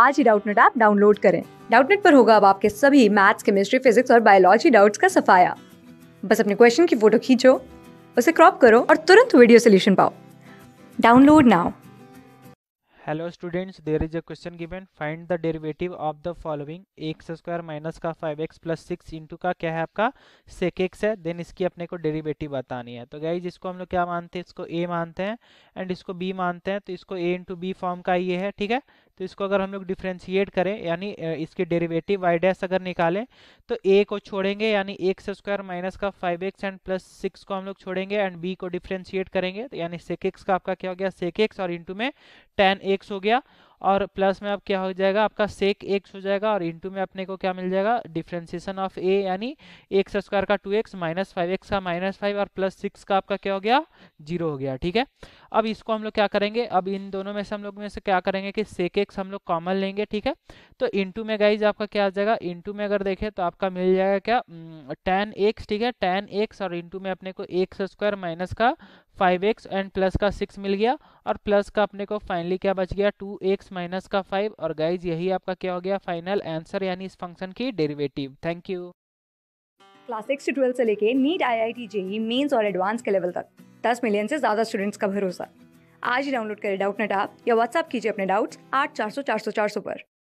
आज ही Doubtnut app download करें डाउटनेट पर होगा अब आपके सभी मैथ्स केमिस्ट्री फिजिक्स और बायोलॉजी डाउट्स का सफाया बस अपने क्वेश्चन की फोटो खींचो उसे क्रॉप करो और तुरंत वीडियो सोल्यूशन पाओ download now hello students there is a question given find the derivative of the following x square minus का five x plus six into का क्या है आपका सेक एक्स है देन इसकी अपने को डेरिवेटिव बतानी है तो गाइज इसको हम लोग क्या मानते हैं इसको ए मानते हैं एंड इसको बी मानते हैं तो इसको ए इंटू बी फॉर्म का ये है ठीक है तो इसको अगर हम लोग डिफ्रेंशिएट करें यानी इसके डेरिवेटिव वाई डैस अगर निकालें तो ए को छोड़ेंगे यानी एक्स स्क्वायर माइनस का five x and plus six को हम लोग छोड़ेंगे एंड बी को डिफ्रेंशिएट करेंगे तो यानी सेक एक्स का आपका क्या हो गया सेक एक्स और इंटू में टेन एक्स हो गया और प्लस में अब क्या हो जाएगा आपका सेक एक्स हो जाएगा और इनटू में अपने को क्या मिल जाएगा डिफ्रेंसिएशन ऑफ ए यानी एक्स स्क्वायर का two x minus five x का माइनस फाइव और प्लस सिक्स का आपका क्या हो गया जीरो हो गया ठीक है अब इसको हम लोग क्या करेंगे अब इन दोनों में से हम लोग में से क्या करेंगे कि सेक एक्स हम लोग कॉमन लेंगे ठीक है तो इंटू में गाइज आपका क्या आ जाएगा इंटू में अगर देखें तो आपका मिल जाएगा क्या टेन एक्स ठीक है टेन एक्स और इंटू में अपने को एक्स स्क्वायर माइनस का फाइव एक्स एंड प्लस का सिक्स मिल गया और प्लस का अपने को फाइनली क्या बच गया टू एक्स माइनस का फाइव और गाइज यही आपका क्या हो गया फाइनल आंसर यानी इस फंक्शन की derivative thank you class six से ट्वेल्थ से लेके NEET I I T JEE Mains और एडवांस के लेवल तक दस मिलियन से ज़्यादा स्टूडेंट्स का भरोसा आज ही डाउनलोड करें डाउट नेट आप या व्हाट्सअप कीजिए अपने डाउट्स आठ चार सौ चार सौ चार सौ पर